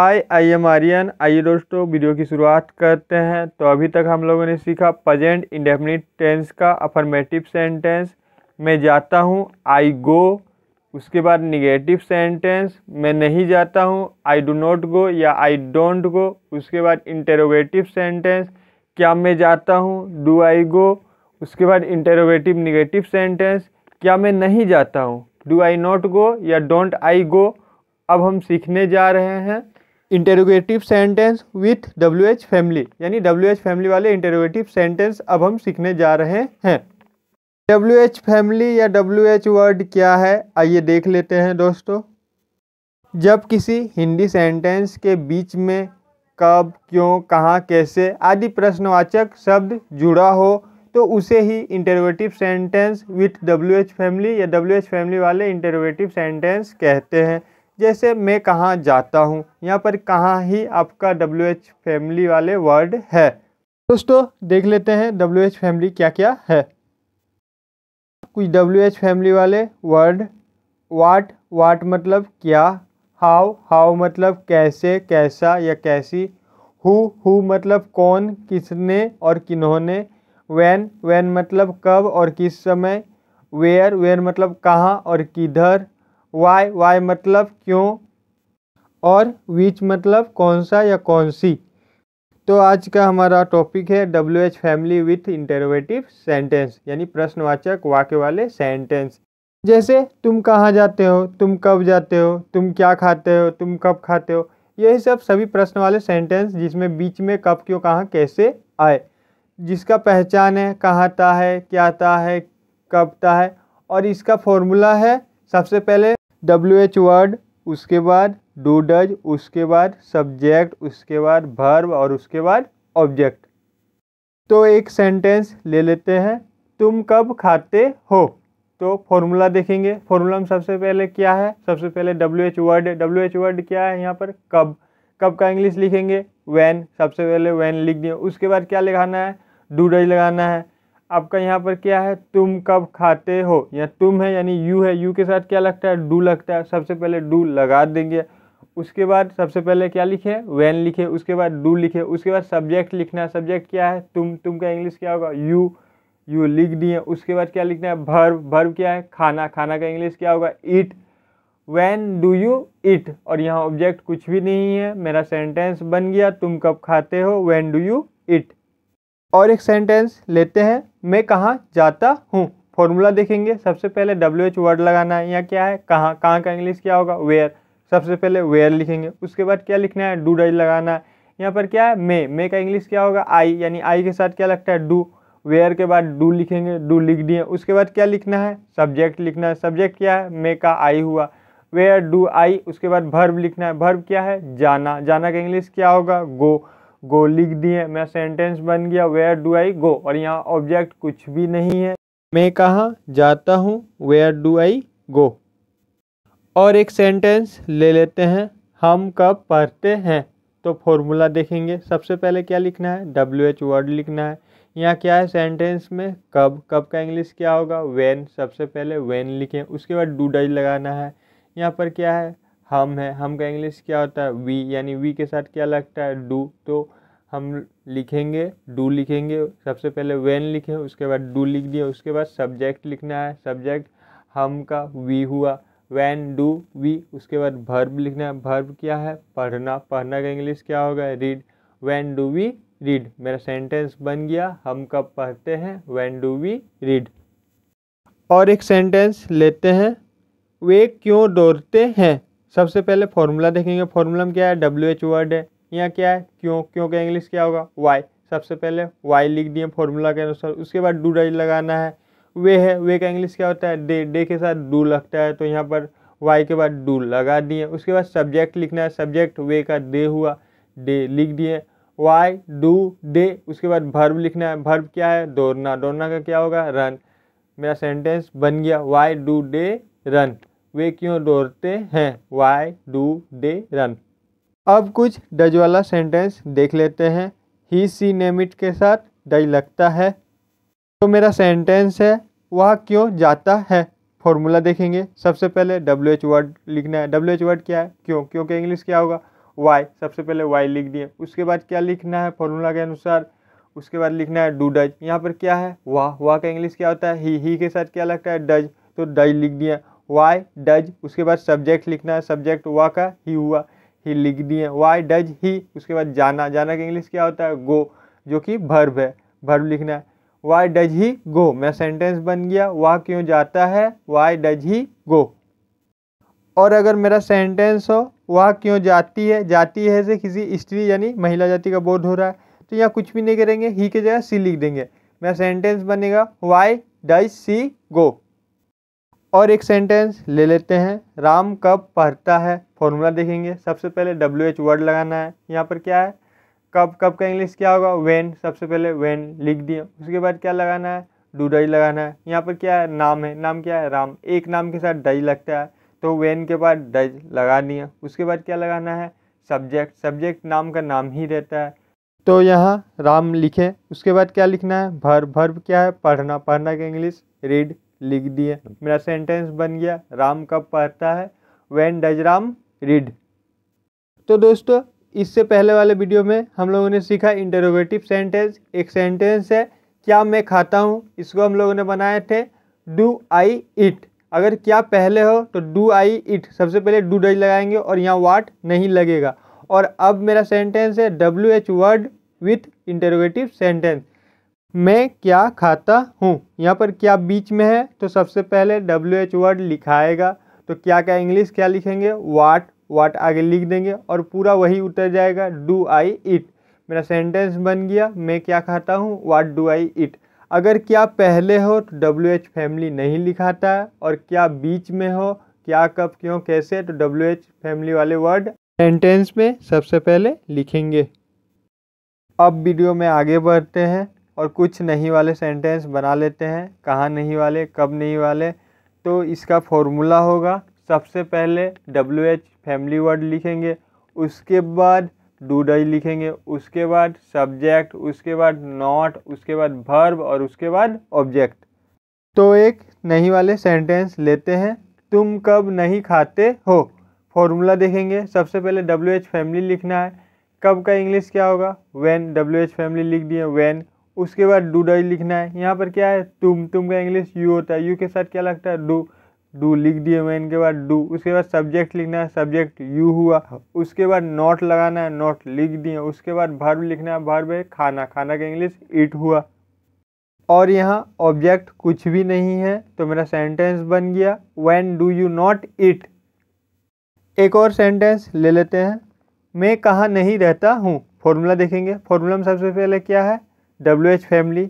I I am Aryan आइए दोस्तों video की शुरुआत करते हैं तो अभी तक हम लोगों ने सीखा प्रजेंट इंडेफिनिट टेंस का अफर्मेटिव सेंटेंस मैं जाता हूँ आई गो उसके बाद निगेटिव सेंटेंस मैं नहीं जाता हूँ आई डू नॉट गो या आई डोंट गो उसके बाद इंटेरोगेटिव सेंटेंस क्या मैं जाता हूँ डू आई गो उसके बाद इंटेरोगेटिव निगेटिव सेंटेंस क्या मैं नहीं जाता हूँ डू आई नॉट गो या डोंट आई गो अब हम सीखने जा रहे हैं interrogative sentence with W H family यानी डब्ल्यू एच फैमिली वाले इंटेरोगेटिव सेंटेंस अब हम सीखने जा रहे हैं डब्ल्यू एच फैमिली या डब्ल्यू एच वर्ड क्या है आइए देख लेते हैं दोस्तों जब किसी हिंदी सेंटेंस के बीच में कब क्यों कहाँ कैसे आदि प्रश्नवाचक शब्द जुड़ा हो तो उसे ही interrogative sentence with W H family या डब्ल्यू एच फैमिली वाले इंटरवेटिव सेंटेंस कहते हैं जैसे मैं कहाँ जाता हूँ यहाँ पर कहाँ ही आपका डब्ल्यू एच फैमिली वाले वर्ड है दोस्तों देख लेते हैं डब्ल्यू एच फैमिली क्या क्या है कुछ डब्ल्यू एच फैमिली वाले वर्ड वाट वाट मतलब क्या हाउ हाउ मतलब कैसे कैसा या कैसी हु हु मतलब कौन किसने और किन्होंने वैन वैन मतलब कब और किस समय वेयर वेयर मतलब कहाँ और किधर वाई वाई मतलब क्यों और विच मतलब कौन सा या कौन सी तो आज का हमारा टॉपिक है W H family with interrogative sentence यानी प्रश्नवाचक वाक्य वाले सेंटेंस जैसे तुम कहाँ जाते हो तुम कब जाते हो तुम क्या खाते हो तुम कब खाते हो यही सब सभी प्रश्न वाले सेंटेंस जिसमें बीच में कब क्यों कहाँ कैसे आए जिसका पहचान है कहाँ ता है क्या ता है कब ता है और इसका फॉर्मूला है सबसे पहले डब्ल्यू एच वर्ड उसके बाद डू डज उसके बाद सब्जेक्ट उसके बाद भर्व और उसके बाद ऑब्जेक्ट तो एक सेंटेंस ले लेते हैं तुम कब खाते हो तो फॉर्मूला देखेंगे फॉर्मूला में सबसे पहले क्या है सबसे पहले W H word W H word क्या है यहाँ पर कब कब का इंग्लिश लिखेंगे वैन सबसे पहले वैन लिख दिए उसके बाद क्या लिखाना है डू डज लगाना है आपका यहाँ पर क्या है तुम कब खाते हो या तुम है यानी यू है यू के साथ क्या लगता है डू लगता है सबसे पहले डू लगा देंगे उसके बाद सबसे पहले क्या लिखे वैन लिखे उसके बाद डू लिखे उसके बाद सब्जेक्ट लिखना सब्जेक्ट क्या है तुम तुम का इंग्लिश क्या होगा यू यू लिख दिए उसके बाद क्या लिखना है भर्व भर्व क्या है खाना खाना का इंग्लिश क्या होगा eat when do you eat और यहाँ ऑब्जेक्ट कुछ भी नहीं है मेरा सेंटेंस बन गया तुम कब खाते हो वैन डू यू ईट और एक सेंटेंस लेते हैं मैं कहाँ जाता हूँ फॉर्मूला देखेंगे सबसे पहले डब्ल्यू एच वर्ड लगाना है या क्या है कहाँ कहाँ का इंग्लिश क्या होगा वेयर सबसे पहले वेयर लिखेंगे उसके बाद क्या लिखना है डू डज लगाना है यहाँ पर क्या है मे मे का इंग्लिश क्या होगा आई यानी आई के साथ क्या लगता है डू वेयर के बाद डू लिखेंगे डू लिख दिए उसके बाद क्या लिखना है सब्जेक्ट लिखना है सब्जेक्ट क्या है मे का आई हुआ वेयर डू आई उसके बाद भर्व लिखना है भर्व क्या है जाना जाना का इंग्लिश क्या होगा गो गो लिख दिए मैं सेंटेंस बन गया वेयर डू आई गो और यहाँ ऑब्जेक्ट कुछ भी नहीं है मैं कहाँ जाता हूँ वेयर डू आई गो और एक सेंटेंस ले लेते हैं हम कब पढ़ते हैं तो फॉर्मूला देखेंगे सबसे पहले क्या लिखना है डब्ल्यू एच वर्ड लिखना है यहाँ क्या है सेंटेंस में कब कब का इंग्लिश क्या होगा वेन सबसे पहले वेन लिखें उसके बाद डू डज लगाना है यहाँ पर क्या है हम है हम का इंग्लिश क्या होता है वी यानी वी के साथ क्या लगता है डू तो हम लिखेंगे डू लिखेंगे सबसे पहले वैन लिखें उसके बाद डू लिख दिए उसके बाद सब्जेक्ट लिखना है सब्जेक्ट हम का वी हुआ वैन डू वी उसके बाद भर्ब लिखना है भर्ब क्या है पढ़ना पढ़ना का इंग्लिश क्या होगा read when do we read मेरा सेंटेंस बन गया हम कब पढ़ते हैं वैन डू वी रीड और एक सेंटेंस लेते हैं वे क्यों दौड़ते हैं सबसे पहले फॉर्मूला देखेंगे फॉर्मूला में क्या है डब्ल्यू एच वर्ड है यहाँ क्या है क्यों क्यों का इंग्लिश क्या होगा वाई सबसे पहले वाई लिख दिए फॉर्मूला के अनुसार उसके बाद डू डाइज लगाना है वे है वे का इंग्लिश क्या होता है डे डे के साथ डू लगता है तो यहाँ पर वाई के बाद डू लगा दिए उसके बाद सब्जेक्ट लिखना है सब्जेक्ट वे का दे हुआ डे लिख दिए वाई डू डे उसके बाद भर्व लिखना है भर्व क्या है दौड़ना दौड़ना का क्या होगा रन मेरा सेंटेंस बन गया वाई डू डे रन वे क्यों दौड़ते हैं वाई डू दे रन अब कुछ डज वाला सेंटेंस देख लेते हैं ही सी नेमिट के साथ डज लगता है तो मेरा सेंटेंस है वह क्यों जाता है फॉर्मूला देखेंगे सबसे पहले डब्ल्यू एच वर्ड लिखना है डब्ल्यू एच वर्ड क्या है क्यों क्योंकि इंग्लिश क्या होगा वाई सबसे पहले वाई लिख दिए उसके बाद क्या लिखना है फॉर्मूला के अनुसार उसके बाद लिखना है डू डज यहाँ पर क्या है वाह वाह का इंग्लिश क्या होता है ही ही के साथ क्या लगता है डज तो डज लिख दिया वाई डज उसके बाद सब्जेक्ट लिखना है सब्जेक्ट हुआ का ही हुआ ही लिख दिए वाई डज ही उसके बाद जाना जाना का इंग्लिश क्या होता है गो जो कि भर्व है भर्व लिखना है वाई डज ही गो मैं सेंटेंस बन गया वाह क्यों जाता है वाई डज ही गो और अगर मेरा सेंटेंस हो वह क्यों जाती है जाती है से किसी स्त्री यानी महिला जाति का बोध हो रहा है तो यहाँ कुछ भी नहीं करेंगे ही के जगह सी लिख देंगे मेरा सेंटेंस बनेगा वाई डज सी गो और एक सेंटेंस ले लेते हैं राम कब पढ़ता है फॉर्मूला देखेंगे सबसे पहले डब्ल्यू एच वर्ड लगाना है यहाँ पर क्या है कब कब का इंग्लिश क्या होगा वेन सबसे पहले वेन लिख दिए उसके बाद क्या लगाना है डू लगाना है यहाँ पर क्या है नाम है नाम क्या है राम एक नाम के साथ डज लगता है तो वेन के बाद डज लगा दिया उसके बाद क्या लगाना है सब्जेक्ट सब्जेक्ट नाम का नाम ही रहता है तो यहाँ राम लिखें उसके बाद क्या लिखना है भर भर क्या है पढ़ना पढ़ना का इंग्लिश रीड लिख दिए हम्म। मेरा सेंटेंस बन गया राम कब पढ़ता है वैन डज राम रीड तो दोस्तों इससे पहले वाले वीडियो में हम लोगों ने सीखा इंटरोगेटिव सेंटेंस एक सेंटेंस है क्या मैं खाता हूँ इसको हम लोगों ने बनाए थे डू आई इट अगर क्या पहले हो तो डू आई इट सबसे पहले डू डज लगाएंगे और यहाँ वाट नहीं लगेगा और अब मेरा सेंटेंस है W H word with interrogative sentence मैं क्या खाता हूँ यहाँ पर क्या बीच में है तो सबसे पहले डब्ल्यू एच वर्ड लिखाएगा तो क्या क्या इंग्लिश क्या लिखेंगे वाट वाट आगे लिख देंगे और पूरा वही उतर जाएगा डू आई इट मेरा सेंटेंस बन गया मैं क्या खाता हूँ वाट डू आई इट अगर क्या पहले हो तो डब्ल्यू एच फैमिली नहीं लिखाता है और क्या बीच में हो क्या कब क्यों कैसे तो डब्ल्यू एच फैमिली वाले वर्ड सेंटेंस में सबसे पहले लिखेंगे अब वीडियो में आगे बढ़ते हैं और कुछ नहीं वाले सेंटेंस बना लेते हैं कहाँ नहीं वाले कब नहीं वाले तो इसका फॉर्मूला होगा सबसे पहले डब्ल्यू एच फैमिली वर्ड लिखेंगे उसके बाद डूडई लिखेंगे उसके बाद सब्जेक्ट उसके बाद नॉट उसके बाद भर्ब और उसके बाद ऑब्जेक्ट तो एक नहीं वाले सेंटेंस लेते हैं तुम कब नहीं खाते हो फॉर्मूला देखेंगे सबसे पहले डब्ल्यू एच फैमिली लिखना है कब का इंग्लिश क्या होगा वैन डब्ल्यू एच फैमिली लिख दिए वैन उसके बाद डू डाई लिखना है यहाँ पर क्या है तुम तुम का इंग्लिश यू होता है यू के साथ क्या लगता है डू डू लिख दिए मैं के बाद डू उसके बाद सब्जेक्ट लिखना है सब्जेक्ट यू हुआ उसके बाद नॉट लगाना है नॉट लिख दिए उसके बाद भर्व लिखना है भर्व है खाना खाना का इंग्लिश इट हुआ और यहाँ ऑब्जेक्ट कुछ भी नहीं है तो मेरा सेंटेंस बन गया when do you not eat एक और सेंटेंस ले लेते हैं मैं कहाँ नहीं रहता हूँ फॉर्मूला देखेंगे फॉर्मूला में सबसे पहले क्या है डब्ल्यू एच फैमिली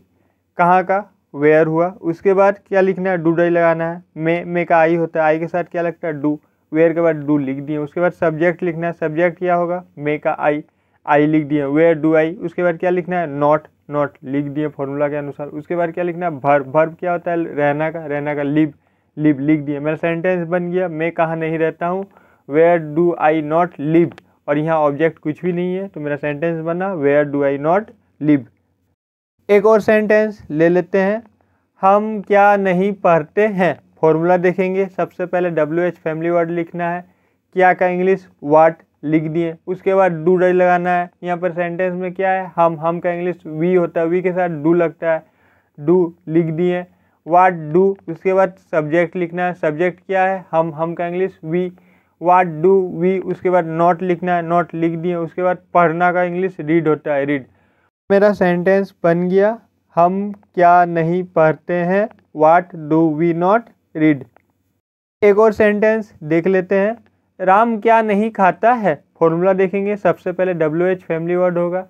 कहाँ का वेयर हुआ उसके बाद क्या लिखना है डू डाई लगाना है मे मे का आई होता है आई के साथ क्या लगता है डू वेयर के बाद डू लिख दिए उसके बाद सब्जेक्ट लिखना है सब्जेक्ट क्या होगा मे का आई आई लिख दिए वेयर डू आई उसके बाद क्या लिखना है नॉट नॉट लिख दिए फॉर्मूला के अनुसार उसके बाद क्या लिखना है भर भर्व क्या होता है रहना का रहना का लिव लिव लिख दिए मेरा सेंटेंस बन गया मैं कहाँ नहीं रहता हूँ where do I not live और यहाँ ऑब्जेक्ट कुछ भी नहीं है तो मेरा सेंटेंस बना where do I not live एक और सेंटेंस ले लेते हैं हम क्या नहीं पढ़ते हैं फॉर्मूला देखेंगे सबसे पहले डब्ल्यू एच फैमिली वर्ड लिखना है क्या का इंग्लिश वाट लिख दिए उसके बाद डू डज लगाना है यहाँ पर सेंटेंस में क्या है हम हम का इंग्लिश वी होता है वी के साथ डू लगता है डू लिख दिए वाट डू उसके बाद सब्जेक्ट लिखना है सब्जेक्ट क्या है हम हम का English we what do we उसके बाद नॉट लिखना है नॉट लिख दिए उसके बाद पढ़ना का इंग्लिश रीड होता है रीड मेरा सेंटेंस बन गया हम क्या नहीं पढ़ते हैं what do we not read एक और सेंटेंस देख लेते हैं राम क्या नहीं खाता है फॉर्मूला देखेंगे सबसे पहले डब्ल्यू एच फैमिली वर्ड होगा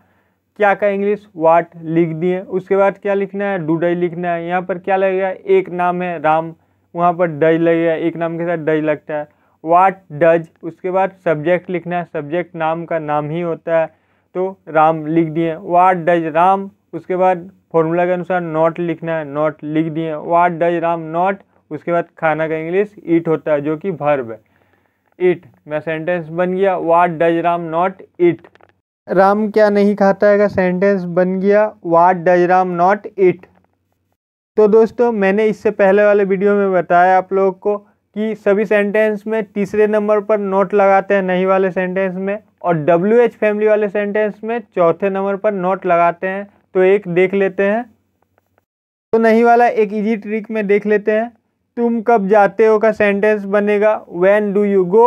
क्या का इंग्लिश वाट लिख दिए उसके बाद क्या लिखना है डू डई लिखना है यहाँ पर क्या लगेगा एक नाम है राम वहाँ पर डज लगेगा एक नाम के साथ डज लगता है वाट डज उसके बाद सब्जेक्ट लिखना है सब्जेक्ट नाम का नाम ही होता है तो राम लिख दिए वाट डज राम उसके बाद फॉर्मूला के अनुसार नॉट लिखना है नॉट लिख दिए वाट डज राम नॉट उसके बाद खाना का इंग्लिश ईट होता है जो कि भर्व है ईट मैं सेंटेंस बन गया what does Ram not eat Ram क्या नहीं खाता है का सेंटेंस बन गया what does Ram not eat तो दोस्तों मैंने इससे पहले वाले वीडियो में बताया आप लोगों को कि सभी सेंटेंस में तीसरे नंबर पर नोट लगाते हैं नहीं वाले सेंटेंस में और डब्ल्यू एच फैमिली वाले सेंटेंस में चौथे नंबर पर नोट लगाते हैं तो एक देख लेते हैं तो नहीं वाला एक इजी ट्रिक में देख लेते हैं तुम कब जाते हो का सेंटेंस बनेगा वैन डू यू गो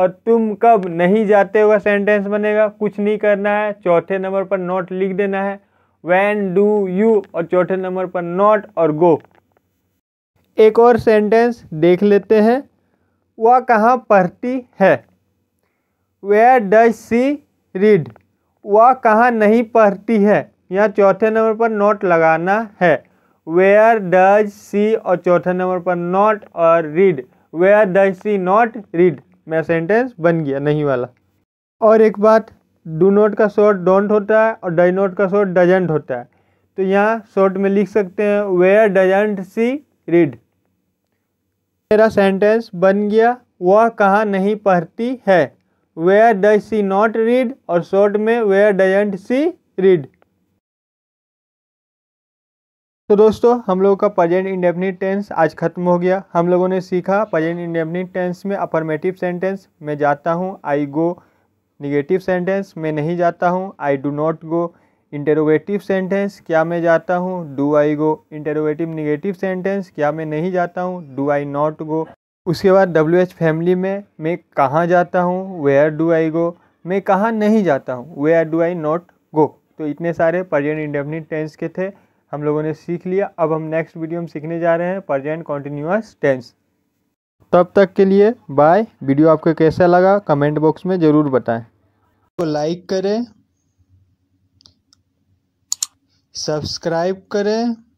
और तुम कब नहीं जाते हो का सेंटेंस बनेगा कुछ नहीं करना है चौथे नंबर पर नोट लिख देना है वैन डू यू और चौथे नंबर पर नोट और गो एक और सेंटेंस देख लेते हैं वह कहाँ पढ़ती है वेयर डज सी रीड वह कहाँ नहीं पढ़ती है यहाँ चौथे नंबर पर नोट लगाना है वेयर डज सी और चौथे नंबर पर नोट और read where does she not read मेरा सेंटेंस बन गया नहीं वाला और एक बात डू नोट का शॉर्ट डोंट होता है और डज नोट का शॉर्ट डजेंट होता है तो यहाँ शॉर्ट में लिख सकते हैं वेयर डजेंट सी रीड मेरा सेंटेंस बन गया वह कहाँ नहीं पढ़ती है where does she not read और शॉर्ट में वेयर डजेंट सी रीड तो दोस्तों हम लोगों का प्रजेंट इंडेफिनिट टेंस आज खत्म हो गया हम लोगों ने सीखा प्रजेंट इंडेफिनिट टेंस में अपरमेटिव सेंटेंस मैं जाता हूँ आई गो निगेटिव सेंटेंस मैं नहीं जाता हूँ I do not go interrogative sentence क्या मैं जाता हूँ do I go interrogative negative sentence क्या मैं नहीं जाता हूँ डू आई नॉट गो उसके बाद डब्ल्यू एच फैमिली में मैं कहाँ जाता हूँ वेयर डू आई गो मैं कहाँ नहीं जाता हूँ where do I not go तो इतने सारे प्रजेंट इंडेफिनिट टेंस के थे हम लोगों ने सीख लिया अब हम नेक्स्ट वीडियो में सीखने जा रहे हैं परजेंट कॉन्टिन्यूस टेंस तब तक के लिए बाय वीडियो आपको कैसा लगा कमेंट बॉक्स में ज़रूर बताएं को लाइक करें सब्सक्राइब करें